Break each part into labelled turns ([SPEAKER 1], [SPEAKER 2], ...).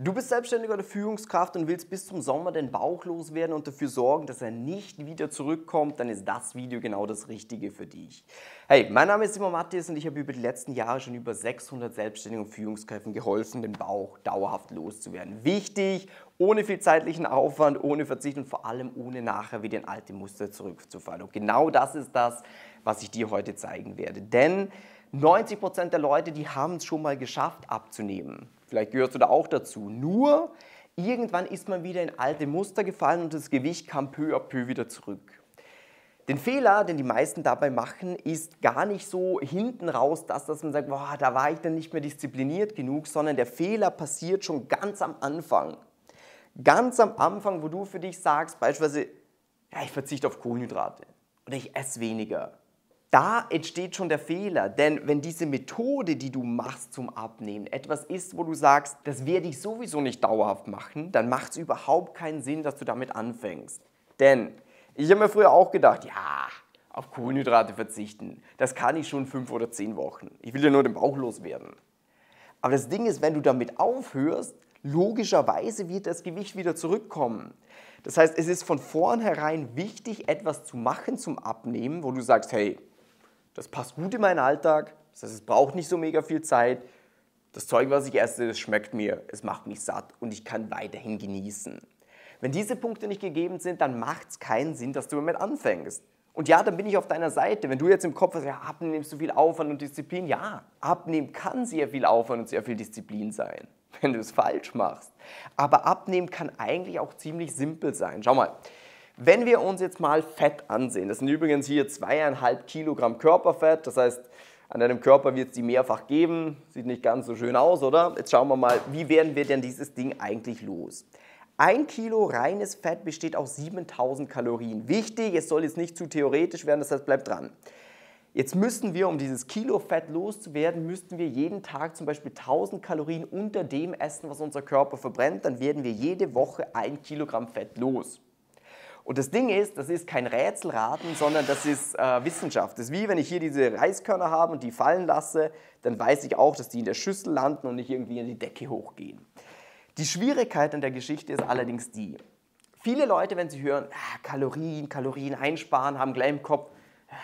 [SPEAKER 1] Du bist selbstständiger oder Führungskraft und willst bis zum Sommer den Bauch loswerden und dafür sorgen, dass er nicht wieder zurückkommt, dann ist das Video genau das Richtige für dich. Hey, mein Name ist Simon Matthias und ich habe über die letzten Jahre schon über 600 Selbstständigen und Führungskräften geholfen, den Bauch dauerhaft loszuwerden. Wichtig, ohne viel zeitlichen Aufwand, ohne Verzicht und vor allem ohne nachher wieder in alte Muster zurückzufallen. Und genau das ist das, was ich dir heute zeigen werde. Denn 90% Prozent der Leute, die haben es schon mal geschafft abzunehmen. Vielleicht gehörst du da auch dazu. Nur irgendwann ist man wieder in alte Muster gefallen und das Gewicht kam peu à peu wieder zurück. Den Fehler, den die meisten dabei machen, ist gar nicht so hinten raus, dass, dass man sagt, boah, da war ich dann nicht mehr diszipliniert genug, sondern der Fehler passiert schon ganz am Anfang. Ganz am Anfang, wo du für dich sagst, beispielsweise, ja, ich verzichte auf Kohlenhydrate oder ich esse weniger da entsteht schon der Fehler, denn wenn diese Methode, die du machst zum Abnehmen, etwas ist, wo du sagst, das werde ich sowieso nicht dauerhaft machen, dann macht es überhaupt keinen Sinn, dass du damit anfängst. Denn ich habe mir früher auch gedacht, ja, auf Kohlenhydrate verzichten, das kann ich schon fünf oder zehn Wochen. Ich will ja nur den Bauch loswerden. Aber das Ding ist, wenn du damit aufhörst, logischerweise wird das Gewicht wieder zurückkommen. Das heißt, es ist von vornherein wichtig, etwas zu machen zum Abnehmen, wo du sagst, hey, das passt gut in meinen Alltag. Das heißt, es braucht nicht so mega viel Zeit. Das Zeug, was ich esse, das schmeckt mir, es macht mich satt und ich kann weiterhin genießen. Wenn diese Punkte nicht gegeben sind, dann macht es keinen Sinn, dass du damit anfängst. Und ja, dann bin ich auf deiner Seite. Wenn du jetzt im Kopf hast, ja, abnehmen ist zu viel Aufwand und Disziplin, ja, abnehmen kann sehr viel Aufwand und sehr viel Disziplin sein, wenn du es falsch machst. Aber abnehmen kann eigentlich auch ziemlich simpel sein. Schau mal, wenn wir uns jetzt mal Fett ansehen, das sind übrigens hier zweieinhalb Kilogramm Körperfett, das heißt, an deinem Körper wird es die mehrfach geben, sieht nicht ganz so schön aus, oder? Jetzt schauen wir mal, wie werden wir denn dieses Ding eigentlich los? Ein Kilo reines Fett besteht aus 7000 Kalorien. Wichtig, es soll jetzt nicht zu theoretisch werden, das heißt, bleibt dran. Jetzt müssten wir, um dieses Kilo Fett loszuwerden, müssten wir jeden Tag zum Beispiel 1000 Kalorien unter dem essen, was unser Körper verbrennt. Dann werden wir jede Woche ein Kilogramm Fett los. Und das Ding ist, das ist kein Rätselraten, sondern das ist äh, Wissenschaft. Das ist wie, wenn ich hier diese Reiskörner habe und die fallen lasse, dann weiß ich auch, dass die in der Schüssel landen und nicht irgendwie in die Decke hochgehen. Die Schwierigkeit an der Geschichte ist allerdings die. Viele Leute, wenn sie hören, ah, Kalorien, Kalorien einsparen, haben gleich im Kopf, ah,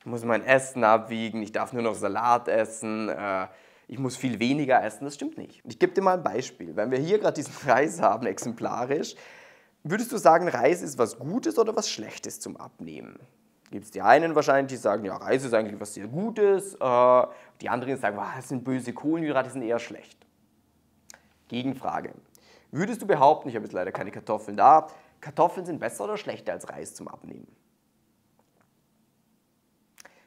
[SPEAKER 1] ich muss mein Essen abwiegen, ich darf nur noch Salat essen, äh, ich muss viel weniger essen. Das stimmt nicht. Ich gebe dir mal ein Beispiel. Wenn wir hier gerade diesen Reis haben, exemplarisch, Würdest du sagen, Reis ist was Gutes oder was Schlechtes zum Abnehmen? Gibt es die einen wahrscheinlich, die sagen, ja, Reis ist eigentlich was sehr Gutes. Äh, die anderen sagen, wow, das sind böse Kohlenhydrate, die sind eher schlecht. Gegenfrage. Würdest du behaupten, ich habe jetzt leider keine Kartoffeln da, Kartoffeln sind besser oder schlechter als Reis zum Abnehmen?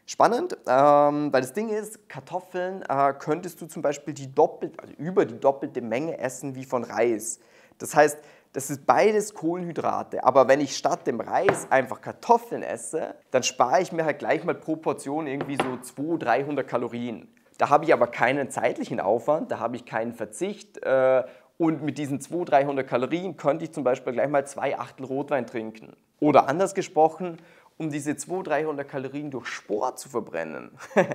[SPEAKER 1] Spannend, ähm, weil das Ding ist, Kartoffeln äh, könntest du zum Beispiel die doppelt, also über die doppelte Menge essen wie von Reis. Das heißt, das ist beides Kohlenhydrate. Aber wenn ich statt dem Reis einfach Kartoffeln esse, dann spare ich mir halt gleich mal pro Portion irgendwie so 200, 300 Kalorien. Da habe ich aber keinen zeitlichen Aufwand, da habe ich keinen Verzicht. Äh, und mit diesen 200, 300 Kalorien könnte ich zum Beispiel gleich mal zwei Achtel Rotwein trinken. Oder anders gesprochen, um diese 200, 300 Kalorien durch Sport zu verbrennen,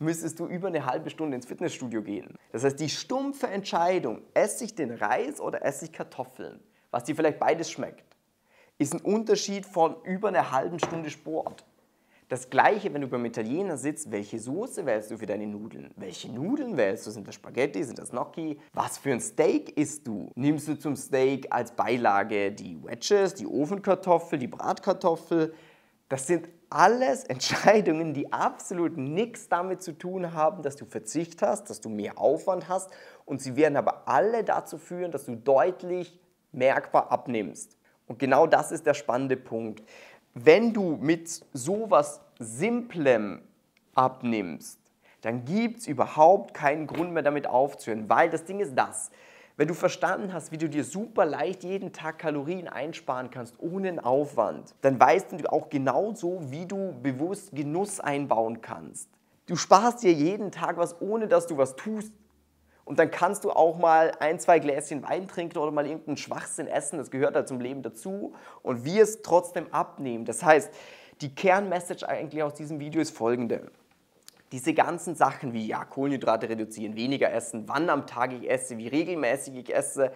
[SPEAKER 1] müsstest du über eine halbe Stunde ins Fitnessstudio gehen. Das heißt, die stumpfe Entscheidung, esse ich den Reis oder esse ich Kartoffeln, was dir vielleicht beides schmeckt, ist ein Unterschied von über einer halben Stunde Sport. Das gleiche, wenn du beim Italiener sitzt, welche Soße wählst du für deine Nudeln? Welche Nudeln wählst du? Sind das Spaghetti? Sind das Gnocchi? Was für ein Steak isst du? Nimmst du zum Steak als Beilage die Wedges, die Ofenkartoffel, die Bratkartoffel? Das sind alles Entscheidungen, die absolut nichts damit zu tun haben, dass du Verzicht hast, dass du mehr Aufwand hast und sie werden aber alle dazu führen, dass du deutlich merkbar abnimmst. Und genau das ist der spannende Punkt. Wenn du mit sowas Simplem abnimmst, dann gibt es überhaupt keinen Grund mehr damit aufzuhören, weil das Ding ist das. Wenn du verstanden hast, wie du dir super leicht jeden Tag Kalorien einsparen kannst, ohne einen Aufwand, dann weißt du auch genau so, wie du bewusst Genuss einbauen kannst. Du sparst dir jeden Tag was, ohne dass du was tust. Und dann kannst du auch mal ein, zwei Gläschen Wein trinken oder mal irgendeinen Schwachsinn essen. Das gehört halt zum Leben dazu. Und wir es trotzdem abnehmen. Das heißt, die Kernmessage eigentlich aus diesem Video ist folgende. Diese ganzen Sachen wie ja, Kohlenhydrate reduzieren, weniger essen, wann am Tag ich esse, wie regelmäßig ich esse,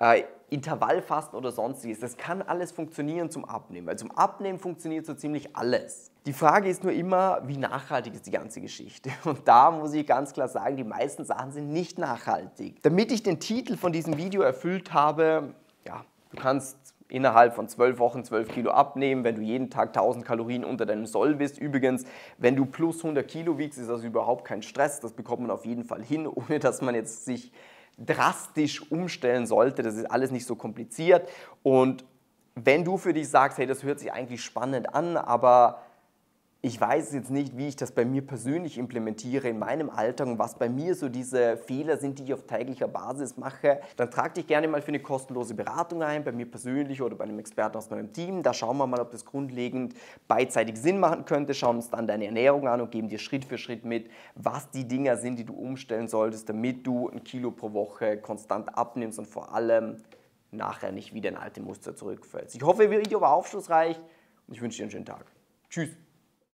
[SPEAKER 1] äh, Intervallfasten oder sonstiges, das kann alles funktionieren zum Abnehmen. Weil zum Abnehmen funktioniert so ziemlich alles. Die Frage ist nur immer, wie nachhaltig ist die ganze Geschichte? Und da muss ich ganz klar sagen, die meisten Sachen sind nicht nachhaltig. Damit ich den Titel von diesem Video erfüllt habe, ja, du kannst innerhalb von zwölf Wochen zwölf Kilo abnehmen, wenn du jeden Tag 1000 Kalorien unter deinem Soll bist. Übrigens, wenn du plus 100 Kilo wiegst, ist das überhaupt kein Stress. Das bekommt man auf jeden Fall hin, ohne dass man jetzt sich drastisch umstellen sollte. Das ist alles nicht so kompliziert. Und wenn du für dich sagst, hey, das hört sich eigentlich spannend an, aber ich weiß jetzt nicht, wie ich das bei mir persönlich implementiere in meinem Alltag und was bei mir so diese Fehler sind, die ich auf täglicher Basis mache, dann trag dich gerne mal für eine kostenlose Beratung ein, bei mir persönlich oder bei einem Experten aus meinem Team. Da schauen wir mal, ob das grundlegend beidseitig Sinn machen könnte, schauen uns dann deine Ernährung an und geben dir Schritt für Schritt mit, was die Dinger sind, die du umstellen solltest, damit du ein Kilo pro Woche konstant abnimmst und vor allem nachher nicht wieder in alte Muster zurückfällst. Ich hoffe, das Video war aufschlussreich und ich wünsche dir einen schönen Tag. Tschüss.